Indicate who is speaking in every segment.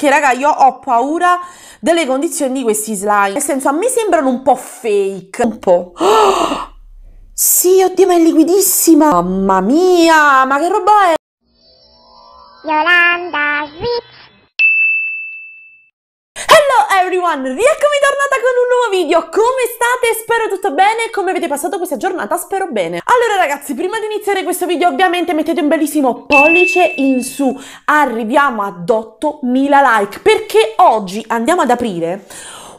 Speaker 1: Che raga, io ho paura delle condizioni di questi slime. Nel senso, a me sembrano un po' fake. Un po'. Oh, sì, oddio, ma è liquidissima. Mamma mia, ma che roba è? Yolanda Switch. Hello everyone, rieccomi tornata con un nuovo video, come state? Spero tutto bene, come avete passato questa giornata? Spero bene. Allora ragazzi, prima di iniziare questo video ovviamente mettete un bellissimo pollice in su, arriviamo ad 8000 like, perché oggi andiamo ad aprire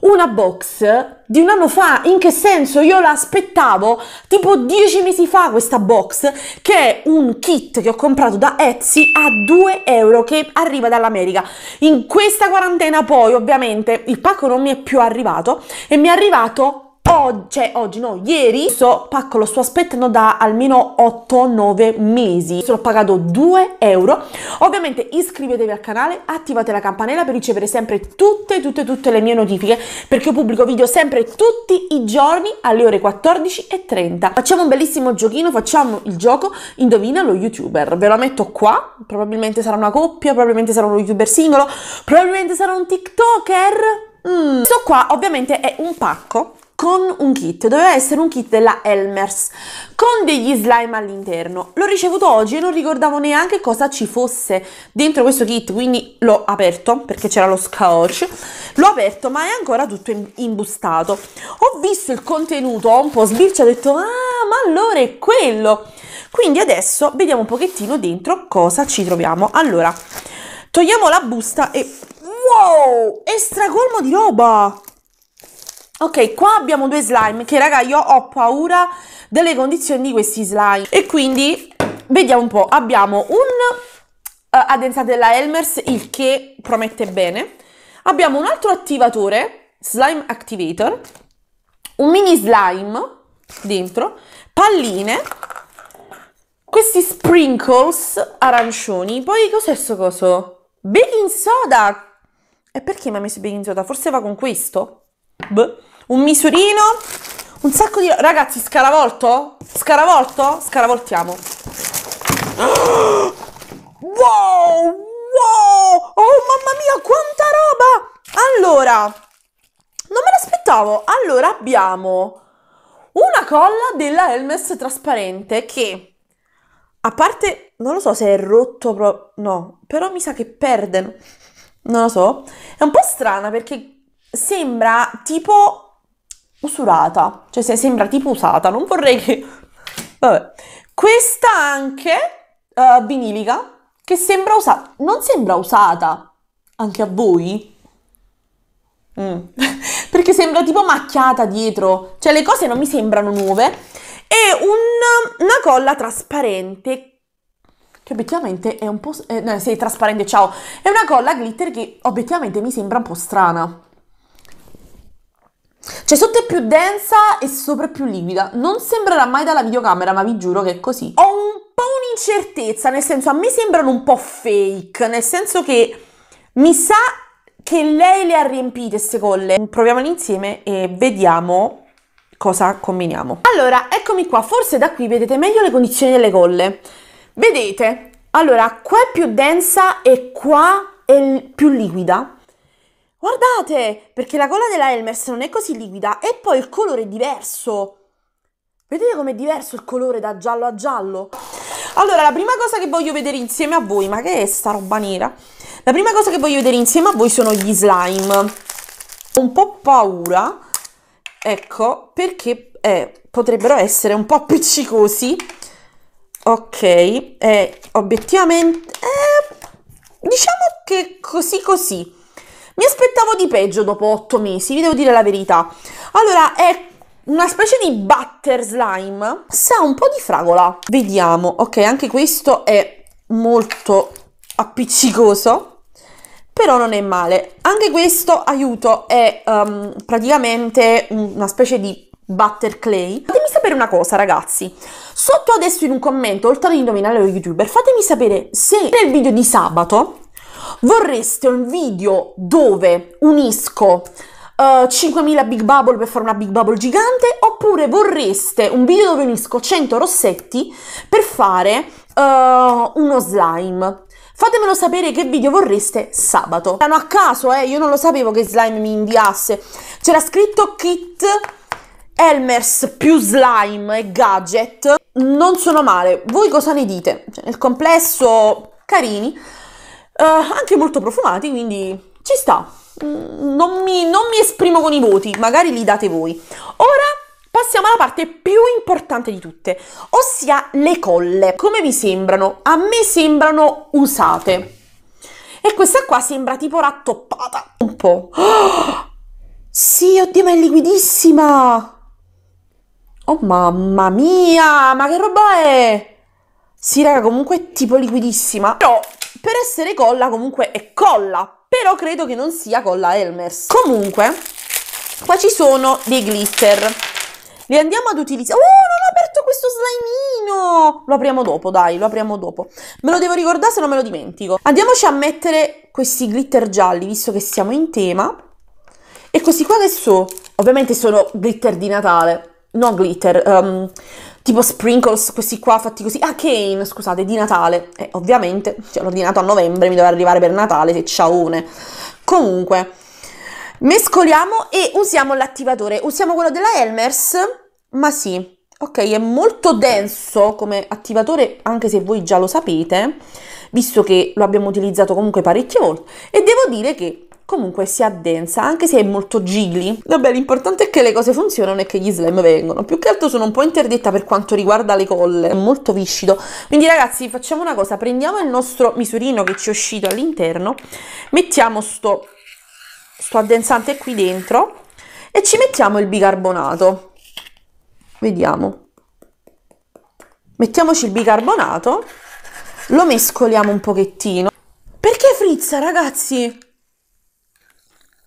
Speaker 1: una box di un anno fa, in che senso? Io l'aspettavo tipo dieci mesi fa questa box, che è un kit che ho comprato da Etsy a 2 euro, che arriva dall'America. In questa quarantena poi, ovviamente, il pacco non mi è più arrivato e mi è arrivato oggi, cioè oggi no, ieri, questo pacco lo sto aspettando da almeno 8-9 mesi, l'ho pagato 2 euro. Ovviamente iscrivetevi al canale, attivate la campanella per ricevere sempre tutte, tutte, tutte le mie notifiche, perché pubblico video sempre tutti i giorni alle ore 14.30. Facciamo un bellissimo giochino, facciamo il gioco, indovina lo youtuber, ve lo metto qua, probabilmente sarà una coppia, probabilmente sarà uno youtuber singolo, probabilmente sarà un tiktoker. Mm. Questo qua ovviamente è un pacco con un kit, doveva essere un kit della Elmers con degli slime all'interno. L'ho ricevuto oggi e non ricordavo neanche cosa ci fosse dentro questo kit, quindi l'ho aperto perché c'era lo scotch. L'ho aperto, ma è ancora tutto imbustato. Ho visto il contenuto, ho un po' sbirciato ho detto "Ah, ma allora è quello". Quindi adesso vediamo un pochettino dentro cosa ci troviamo. Allora, togliamo la busta e wow, è stracolmo di roba! Ok, qua abbiamo due slime che raga io ho paura delle condizioni di questi slime e quindi vediamo un po', abbiamo un uh, della Elmers il che promette bene, abbiamo un altro attivatore, slime activator, un mini slime dentro, palline, questi sprinkles arancioni, poi cos'è questo coso? Baking soda! E perché mi ha messo baking soda? Forse va con questo? Beh un misurino, un sacco di... Ragazzi, scaravolto? Scaravolto? Scaravoltiamo. Wow, wow! Oh, mamma mia, quanta roba! Allora, non me l'aspettavo. Allora, abbiamo una colla della Helmes trasparente che, a parte, non lo so se è rotto proprio... No, però mi sa che perde. Non lo so. È un po' strana perché sembra tipo usurata, cioè se sembra tipo usata, non vorrei che... Vabbè. Questa anche uh, eh, vinilica, che sembra usata, non sembra usata anche a voi? Mm. Perché sembra tipo macchiata dietro, cioè le cose non mi sembrano nuove. E un, una colla trasparente che obiettivamente è un po'... Eh, no, sei trasparente, ciao. È una colla glitter che obiettivamente mi sembra un po' strana. Cioè sotto è più densa e sopra è più liquida. Non sembrerà mai dalla videocamera, ma vi giuro che è così. Ho un po' un'incertezza, nel senso a me sembrano un po' fake, nel senso che mi sa che lei le ha riempite queste colle. Proviamole insieme e vediamo cosa combiniamo. Allora, eccomi qua, forse da qui vedete meglio le condizioni delle colle. Vedete, allora qua è più densa e qua è più liquida Guardate, perché la colla della Elmers non è così liquida e poi il colore è diverso. Vedete com'è diverso il colore da giallo a giallo? Allora, la prima cosa che voglio vedere insieme a voi, ma che è sta roba nera? La prima cosa che voglio vedere insieme a voi sono gli slime. Ho un po' paura, ecco, perché eh, potrebbero essere un po' appiccicosi. Ok, eh, obiettivamente... Eh, diciamo che così così. Mi aspettavo di peggio dopo 8 mesi, vi devo dire la verità. Allora, è una specie di butter slime, sa un po' di fragola. Vediamo, ok, anche questo è molto appiccicoso però non è male. Anche questo aiuto è um, praticamente una specie di butter clay. Fatemi sapere una cosa, ragazzi. Sotto adesso in un commento, oltre ad indovinare lo youtuber, fatemi sapere se nel video di sabato vorreste un video dove unisco Uh, eh, 5.000 big bubble per fare una big bubble gigante oppure vorreste un video dove unisco 100 rossetti per fare uh, uno slime fatemelo sapere che video vorreste sabato erano a caso eh, io non lo sapevo che slime mi inviasse c'era scritto kit Elmers più slime e gadget non sono male voi cosa ne dite? Cioè, nel complesso carini Uh, anche molto profumati, quindi ci sta. Mm, non mi, non mi esprimo con i voti, magari li date voi. Ora Passiamo alla parte più importante di tutte, ossia le colle. Come vi sembrano? A me sembrano usate. E questa qua sembra tipo rattoppata. Un po'. Oh, sì, oddio, ma è liquidissima! Oh mamma mia, ma che roba è? Sì, raga, comunque è tipo liquidissima. Però per essere colla comunque è colla, però credo che non sia colla Elmers. Comunque, qua ci sono dei glitter. Li andiamo ad utilizzare. Oh, non ho aperto questo slimeino! Lo apriamo dopo, dai, lo apriamo dopo. Me lo devo ricordare se non me lo dimentico. Andiamoci a mettere questi glitter gialli, visto che siamo in tema. E questi qua adesso Ovviamente sono glitter di Natale. non glitter, um, tipo sprinkles, questi qua fatti così. Ah, Kane, scusate, di Natale. Eh, ovviamente, cioè, l'ho ordinato a novembre, mi doveva arrivare per Natale, che ciaone. Comunque, mescoliamo e usiamo l'attivatore. Usiamo quello della Elmers, ma sì. Ok, è molto denso come attivatore, anche se voi già lo sapete, visto che lo abbiamo utilizzato comunque parecchie volte. E devo dire che comunque si addensa, anche se è molto gigli. Vabbè, l'importante è che le cose funzionano e che gli slime vengono. Più che altro sono un po' interdetta per quanto riguarda le colle, è molto viscido. Quindi ragazzi, facciamo una cosa, prendiamo il nostro misurino che ci è uscito all'interno, mettiamo sto, sto addensante qui dentro e ci mettiamo il bicarbonato. Vediamo. Mettiamoci il bicarbonato, lo mescoliamo un pochettino. Perché frizza, ragazzi?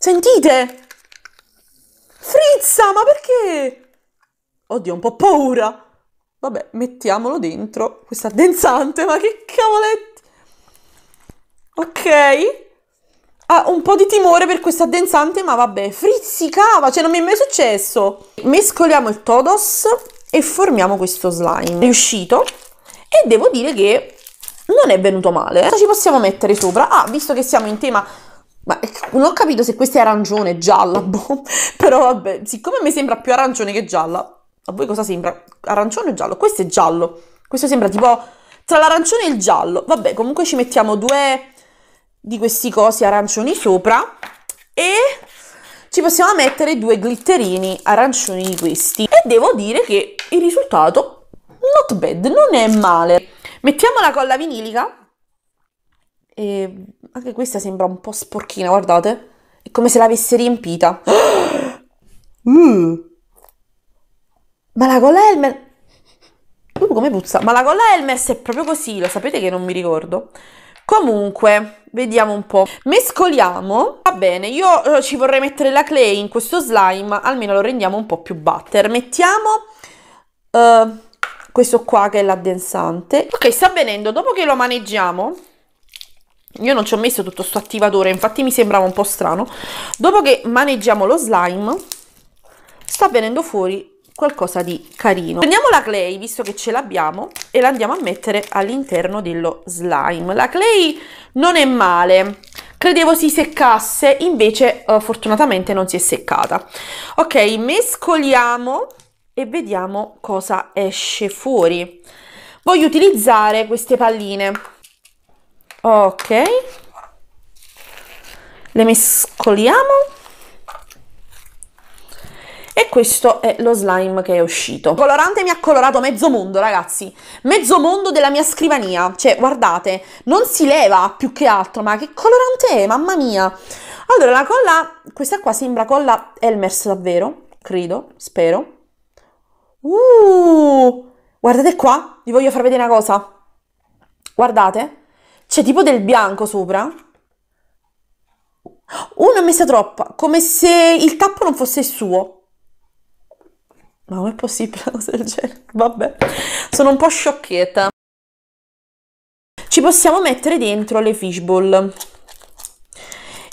Speaker 1: Sentite! Frizza, ma perché? Oddio, un po' paura. Vabbè, mettiamolo dentro. Questa addensante, ma che cavoletti! Ok. Ah, un po' di timore per questa addensante, ma vabbè, frizzicava, cioè non mi è mai successo. Mescoliamo il todos e formiamo questo slime. È uscito e devo dire che non è venuto male. Cosa ci possiamo mettere sopra? Ah, visto che siamo in tema ma eh, non ho capito se questa è arancione, è gialla, boh. però vabbè, siccome mi sembra più arancione che gialla, a voi cosa sembra? Arancione o giallo? Questo è giallo, questo sembra tipo tra l'arancione e il giallo, vabbè comunque ci mettiamo due di questi cosi arancioni sopra e ci possiamo mettere due glitterini arancioni di questi e devo dire che il risultato not bad, non è male. Mettiamo la colla vinilica e anche questa sembra un po' sporchina, guardate. È come se l'avesse riempita. uh. Ma la colla Elmer... Uh, come puzza. Ma la colla Elmes è proprio così, lo sapete che non mi ricordo. Comunque, vediamo un po'. Mescoliamo. Va bene, io eh, ci vorrei mettere la clay in questo slime, almeno lo rendiamo un po' più butter. Mettiamo uh, questo qua che è l'addensante. Ok, sta venendo. Dopo che lo maneggiamo, io non ci ho messo tutto sto attivatore infatti mi sembrava un po' strano dopo che maneggiamo lo slime sta venendo fuori qualcosa di carino prendiamo la clay visto che ce l'abbiamo e la andiamo a mettere all'interno dello slime la clay non è male credevo si seccasse invece eh, fortunatamente non si è seccata ok mescoliamo e vediamo cosa esce fuori voglio utilizzare queste palline ok le mescoliamo e questo è lo slime che è uscito. Il colorante mi ha colorato mezzo mondo, ragazzi. Mezzo mondo della mia scrivania. Cioè, guardate, non si leva più che altro. Ma che colorante è, mamma mia. Allora, la colla, questa qua sembra colla Elmers davvero, credo, spero. Uh, guardate qua, vi voglio far vedere una cosa. Guardate. C'è tipo del bianco sopra. Oh, una messa troppa, come se il tappo non fosse il suo. Ma com'è possibile una cosa del genere? Vabbè, sono un po' sciocchetta. Ci possiamo mettere dentro le fishbowl.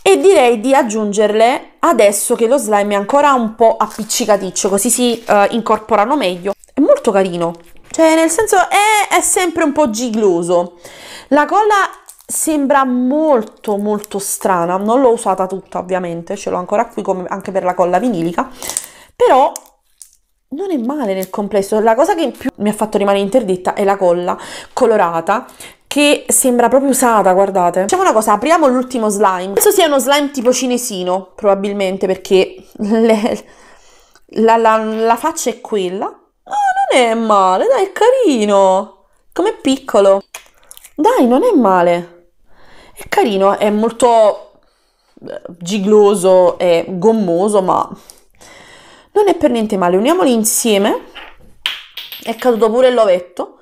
Speaker 1: E direi di aggiungerle adesso che lo slime è ancora un po' appiccicaticcio, così si uh, incorporano meglio. È molto carino, cioè nel senso è, è sempre un po' gigloso la colla sembra molto molto strana non l'ho usata tutta ovviamente ce l'ho ancora qui come anche per la colla vinilica però non è male nel complesso la cosa che più mi ha fatto rimanere interdetta è la colla colorata che sembra proprio usata, guardate. Facciamo una cosa, apriamo l'ultimo slime. Questo sia uno slime tipo cinesino, probabilmente, perché le, la, la, la, faccia è quella. Ah, oh, non è male, dai, è carino. Com'è piccolo. Dai, non è male. È carino, è molto eh, gigloso e gommoso, ma non è per niente male. Uniamoli insieme. È caduto pure l'ovetto.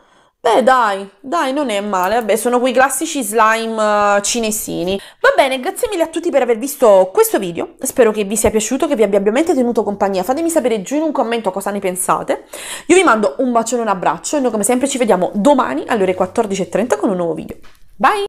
Speaker 1: Beh dai, dai non è male, vabbè sono quei classici slime eh, cinesini. Va bene, grazie mille a tutti per aver visto questo video, spero che vi sia piaciuto, che vi abbia ovviamente tenuto compagnia, fatemi sapere giù in un commento cosa ne pensate. Io vi mando un bacione e un abbraccio e noi come sempre ci vediamo domani alle ore 14.30 con un nuovo video. Bye!